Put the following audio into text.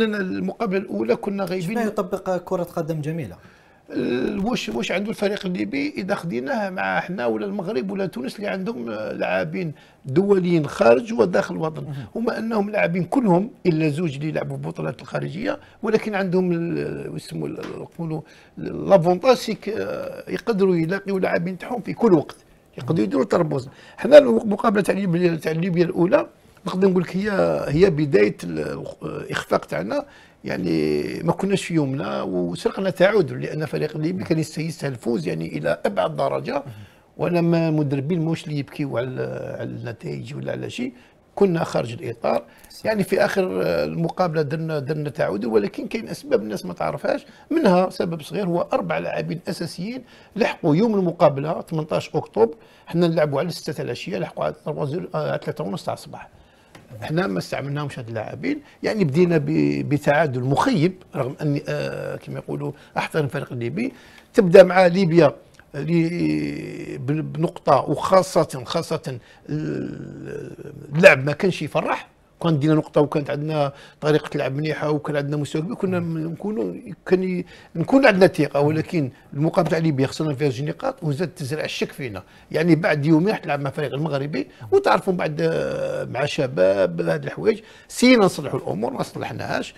المقابله الاولى كنا غايبين شنو يطبق كره قدم جميله واش واش عنده الفريق الليبي اذا خديناه مع حنا ولا المغرب ولا تونس اللي عندهم لاعبين دوليين خارج وداخل الوطن هما انهم لاعبين كلهم الا زوج اللي يلعبوا بطولات الخارجيه ولكن عندهم اسمه نقولوا لافونتاسيك يقدروا يلاقيوا لاعبين تاعهم في كل وقت يقدروا يديروا تربوز حنا المقابله تاع ليبيا الاولى نقدر نقول لك هي هي بدايه الاخفاق تاعنا يعني ما كناش في يومنا وسرقنا تعود لان فريق الليبي كان يستاهل الفوز يعني الى ابعد درجه وانا ما المدربين موش اللي يبكيوا على على النتائج ولا على شيء كنا خارج الاطار يعني في اخر المقابله درنا درنا تعود ولكن كاين اسباب الناس ما تعرفهاش منها سبب صغير هو اربع لاعبين اساسيين لحقوا يوم المقابله 18 اكتوبر حنا نلعبوا على 6 تاع العشيه لحقوا على 3 ونص تاع الصباح احنا ما استعملناهمش هاد اللاعبين يعني بدينا بتعادل مخيب رغم اني آه كما يقولوا احترم الفريق الليبي تبدا مع ليبيا بنقطة وخاصة خاصة اللعب ما كانش يفرح كان دينا نقطه وكانت عندنا طريقه لعب مليحه وكان عندنا مستوى كبير كنا نكونوا كان نكون عندنا ثقه ولكن المقابله تاع ليبيا خسرنا فيها جوج نقاط وزاد تزرع الشك فينا يعني بعد يومين تلعب مع فريق المغربي وتعرفوا بعد مع شباب هذه الحوايج سينا نصلحوا الامور ما صلحناهاش